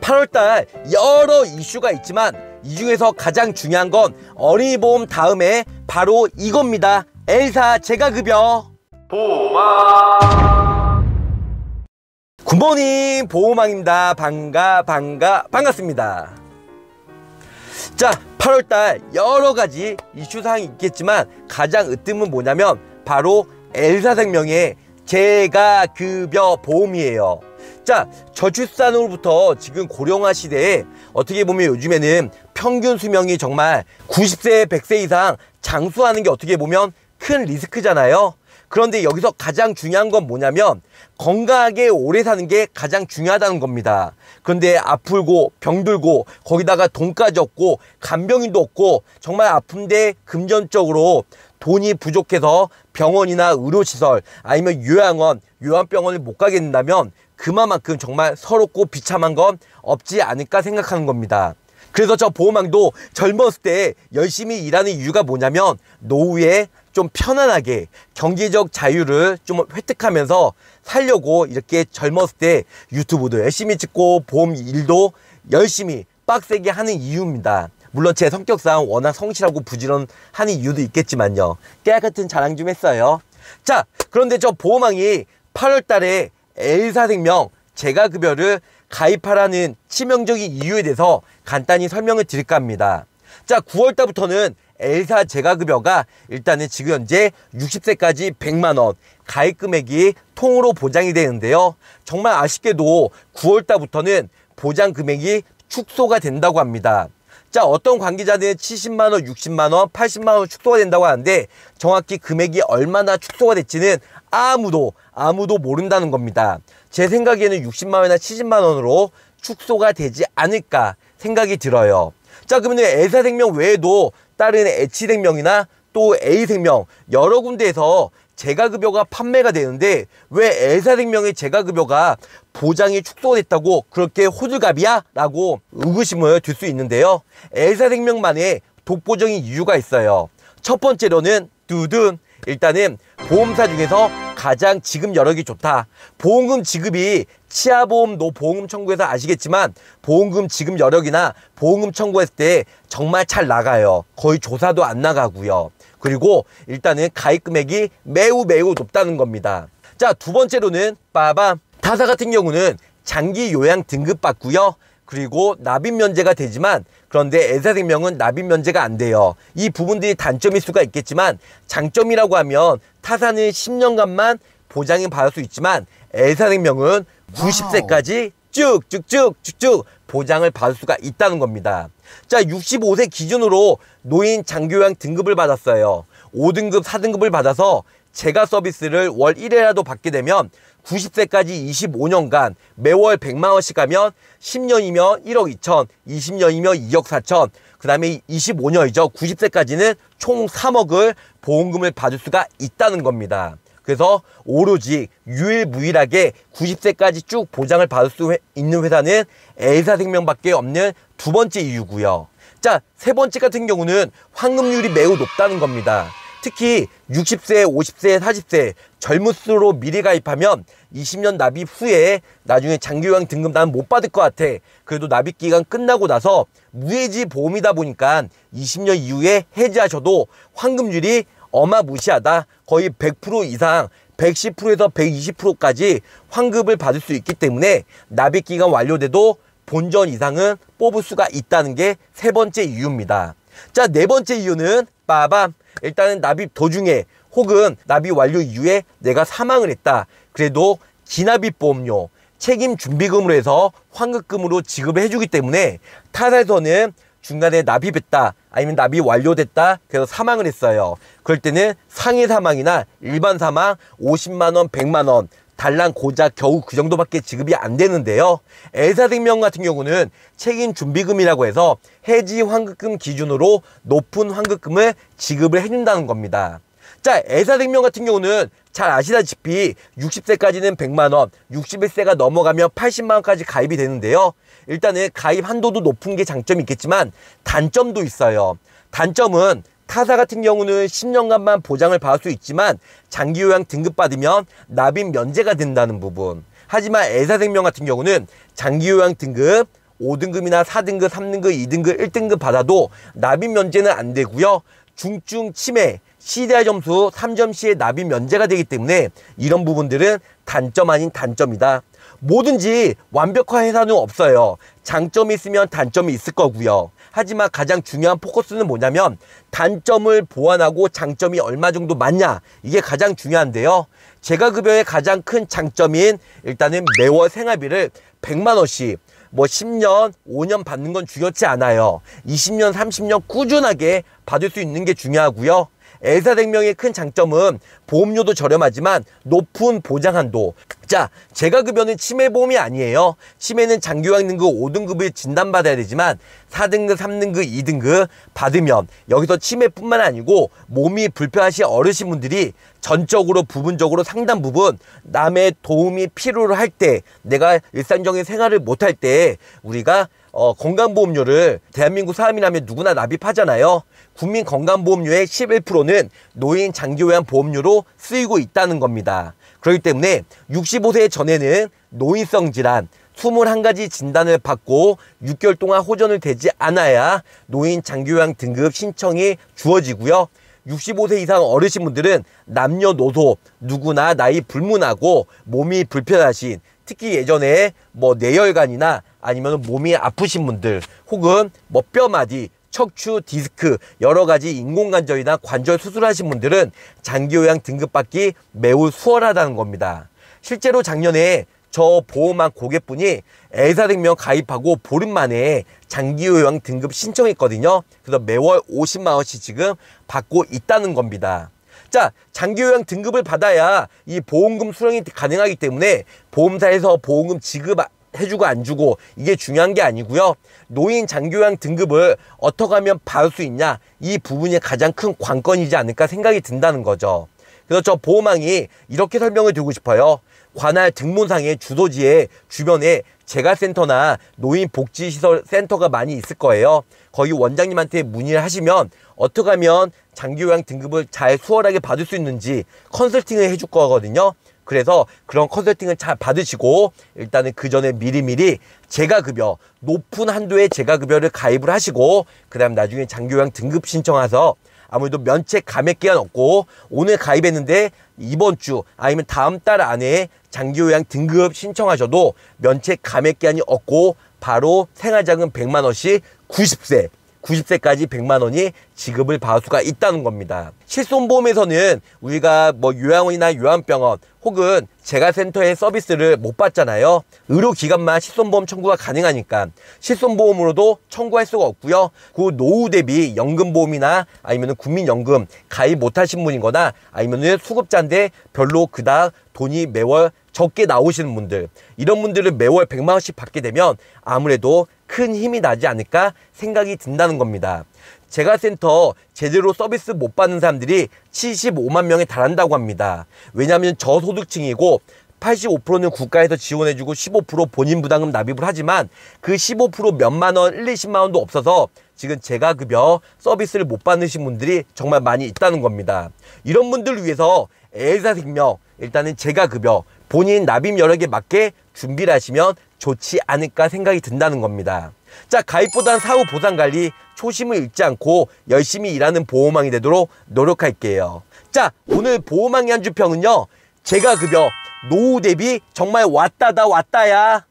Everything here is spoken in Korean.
8월달 여러 이슈가 있지만 이 중에서 가장 중요한 건 어린이 보험 다음에 바로 이겁니다. 엘사 제가급여보험망 굿모닝 보호망입니다. 반가 반가 반갑습니다. 자 8월달 여러가지 이슈사항이 있겠지만 가장 으뜸은 뭐냐면 바로 엘사 생명의 제가급여 보험이에요. 자 저출산으로부터 지금 고령화 시대에 어떻게 보면 요즘에는 평균 수명이 정말 90세 100세 이상 장수하는 게 어떻게 보면 큰 리스크잖아요 그런데 여기서 가장 중요한 건 뭐냐면 건강하게 오래 사는 게 가장 중요하다는 겁니다. 그런데 아플고 병들고 거기다가 돈까지 없고 간병인도 없고 정말 아픈데 금전적으로 돈이 부족해서 병원이나 의료시설 아니면 요양원, 요양병원을 못 가게 된다면 그만큼 그 정말 서럽고 비참한 건 없지 않을까 생각하는 겁니다. 그래서 저 보호망도 젊었을 때 열심히 일하는 이유가 뭐냐면 노후에 좀 편안하게 경제적 자유를 좀 획득하면서 살려고 이렇게 젊었을 때 유튜브도 열심히 찍고 보험 일도 열심히 빡세게 하는 이유입니다. 물론 제 성격상 워낙 성실하고 부지런한 이유도 있겠지만요. 깨알 같은 자랑 좀 했어요. 자, 그런데 저 보호망이 8월 달에 엘사생명 재가급여를 가입하라는 치명적인 이유에 대해서 간단히 설명을 드릴까 합니다. 자, 9월달부터는 엘사 재가급여가 일단은 지금 현재 60세까지 100만원 가입금액이 통으로 보장이 되는데요. 정말 아쉽게도 9월달부터는 보장금액이 축소가 된다고 합니다. 자 어떤 관계자들은 70만원, 60만원, 80만원 축소가 된다고 하는데 정확히 금액이 얼마나 축소가 될지는 아무도 아무도 모른다는 겁니다. 제 생각에는 60만원이나 70만원으로 축소가 되지 않을까 생각이 들어요. 자 그러면 A사생명 외에도 다른 H생명이나 또 A생명 여러 군데에서 재가급여가 판매가 되는데 왜 엘사생명의 재가급여가 보장이 축소됐다고 그렇게 호들갑이야? 라고 의구심을 들 수 있는데요. 엘사생명만의 독보적인 이유가 있어요. 첫 번째로는 두둔 일단은 보험사 중에서 가장 지급 여력이 좋다. 보험금 지급이 치아보험 노보험금 청구해서 아시겠지만 보험금 지급 여력이나 보험금 청구했을 때 정말 잘 나가요. 거의 조사도 안 나가고요. 그리고 일단은 가입 금액이 매우 매우 높다는 겁니다. 자, 두 번째로는 빠밤. 타사 같은 경우는 장기 요양 등급 받고요. 그리고 납입 면제가 되지만 그런데 애사생명은 납입 면제가 안 돼요. 이 부분들이 단점일 수가 있겠지만 장점이라고 하면 타산는 10년간만 보장이 받을 수 있지만 애사생명은 90세까지 쭉쭉쭉쭉쭉 보장을 받을 수가 있다는 겁니다. 자, 65세 기준으로 노인 장교양 등급을 받았어요. 5등급, 4등급을 받아서 제가 서비스를 월 1회라도 받게 되면 90세까지 25년간 매월 100만원씩 하면 10년이면 1억 2천, 20년이면 2억 4천, 그 다음에 25년이죠. 90세까지는 총 3억을 보험금을 받을 수가 있다는 겁니다. 그래서 오로지 유일무일하게 90세까지 쭉 보장을 받을 수 있는 회사는 A사생명밖에 없는 두 번째 이유고요. 자, 세 번째 같은 경우는 환급률이 매우 높다는 겁니다. 특히 60세, 50세, 40세 젊은수로 미리 가입하면 20년 납입 후에 나중에 장기요양 등급 난못 받을 것 같아. 그래도 납입 기간 끝나고 나서 무해지 보험이다 보니까 20년 이후에 해지하셔도 환급률이 어마무시하다. 거의 100% 이상 110%에서 120%까지 환급을 받을 수 있기 때문에 납입 기간 완료돼도 본전 이상은 뽑을 수가 있다는 게 세 번째 이유입니다. 자, 네 번째 이유는 빠밤. 일단은 납입 도중에 혹은 납입 완료 이후에 내가 사망을 했다. 그래도 기납입 보험료, 책임 준비금으로 해서 환급금으로 지급을 해주기 때문에 타사에서는 중간에 납입했다 아니면 납입 완료됐다 그래서 사망을 했어요 그럴 때는 상해 사망이나 일반 사망 50만원 100만원 달랑 고작 겨우 그 정도밖에 지급이 안 되는데요. 애사생명 같은 경우는 책임 준비금이라고 해서 해지 환급금 기준으로 높은 환급금을 지급을 해준다는 겁니다. 자, 엘사생명 같은 경우는 잘 아시다시피 60세까지는 100만원, 61세가 넘어가면 80만원까지 가입이 되는데요. 일단은 가입 한도도 높은 게 장점이 있겠지만 단점도 있어요. 단점은 타사 같은 경우는 10년간만 보장을 받을 수 있지만 장기요양 등급받으면 납입 면제가 된다는 부분 하지만 애사생명 같은 경우는 장기요양 등급 5등급이나 4등급, 3등급, 2등급, 1등급 받아도 납입 면제는 안 되고요. 중증 치매, CDI 점수 3점 시에 납입 면제가 되기 때문에 이런 부분들은 단점 아닌 단점이다. 뭐든지 완벽한 회사는 없어요. 장점이 있으면 단점이 있을 거고요. 하지만 가장 중요한 포커스는 뭐냐면 단점을 보완하고 장점이 얼마 정도 맞냐 이게 가장 중요한데요. 제가급여의 그 가장 큰 장점인 일단은 매월 생활비를 100만 원씩 뭐 10년, 5년 받는 건 중요치 않아요. 20년, 30년 꾸준하게 받을 수 있는 게 중요하고요. 엘사생명의 큰 장점은 보험료도 저렴하지만 높은 보장한도 자, 제가급여는 치매보험이 아니에요. 치매는 장교양 등급 5등급을 진단받아야 되지만 4등급, 3등급, 2등급 받으면 여기서 치매뿐만 아니고 몸이 불편하신 어르신분들이 전적으로 부분적으로 상당 부분 남의 도움이 필요로 할때 내가 일상적인 생활을 못할 때 우리가 어, 건강보험료를 대한민국 사람이라면 누구나 납입하잖아요. 국민 건강보험료의 11%는 노인 장기요양 보험료로 쓰이고 있다는 겁니다. 그렇기 때문에 65세 전에는 노인성 질환, 21가지 진단을 받고 6개월 동안 호전을 되지 않아야 노인 장기요양 등급 신청이 주어지고요. 65세 이상 어르신분들은 남녀노소 누구나 나이 불문하고 몸이 불편하신 특히 예전에 뭐 뇌혈관이나 아니면 몸이 아프신 분들 혹은 뭐 뼈마디 척추, 디스크, 여러 가지 인공관절이나 관절 수술하신 분들은 장기요양 등급받기 매우 수월하다는 겁니다. 실제로 작년에 저 보험한 고객분이 애사생명 가입하고 보름 만에 장기요양 등급 신청했거든요. 그래서 매월 50만원씩 지금 받고 있다는 겁니다. 자, 장기요양 등급을 받아야 이 보험금 수령이 가능하기 때문에 보험사에서 보험금 지급 해주고 안 주고 이게 중요한 게 아니고요. 노인 장기요양 등급을 어떻게 하면 받을 수 있냐 이 부분이 가장 큰 관건이지 않을까 생각이 든다는 거죠. 그래서 저 보호망이 이렇게 설명을 드리고 싶어요. 관할 등본상의 주소지에 주변에 재가센터나 노인복지시설센터가 많이 있을 거예요. 거기 원장님한테 문의를 하시면 어떻게 하면 장기요양 등급을 잘 수월하게 받을 수 있는지 컨설팅을 해줄 거거든요. 그래서 그런 컨설팅을 잘 받으시고 일단은 그 전에 미리미리 재가급여 높은 한도의 재가급여를 가입을 하시고 그 다음 나중에 장기요양 등급 신청해서 아무래도 면책 감액 기한 없고 오늘 가입했는데 이번 주 아니면 다음 달 안에 장기요양 등급 신청하셔도 면책 감액 기한이 없고 바로 생활자금 100만 원씩 90세 90세까지 100만 원이 지급을 받을 수가 있다는 겁니다. 실손보험에서는 우리가 뭐 요양원이나 요양병원 혹은 재가센터의 서비스를 못 받잖아요. 의료기관만 실손보험 청구가 가능하니까 실손보험으로도 청구할 수가 없고요. 그 노후 대비 연금보험이나 아니면 국민연금 가입 못하신 분이거나 아니면 수급자인데 별로 그닥 돈이 매월 적게 나오시는 분들 이런 분들은 매월 100만 원씩 받게 되면 아무래도 큰 힘이 나지 않을까 생각이 든다는 겁니다. 제가센터 제대로 서비스 못 받는 사람들이 75만 명에 달한다고 합니다. 왜냐하면 저소득층이고 85%는 국가에서 지원해주고 15% 본인 부담금 납입을 하지만 그 15% 몇만 원, 1, 20만 원도 없어서 지금 제가 급여 서비스를 못 받으신 분들이 정말 많이 있다는 겁니다. 이런 분들을 위해서 애사 생명, 일단은 제가 급여, 본인 납입 여력에 맞게 준비를 하시면 좋지 않을까 생각이 든다는 겁니다. 자, 가입보단 사후 보상관리 초심을 잃지 않고 열심히 일하는 보호망이 되도록 노력할게요. 자, 오늘 보호망의 한 주평은요. 제가 급여, 노후 대비 정말 왔다다 왔다야.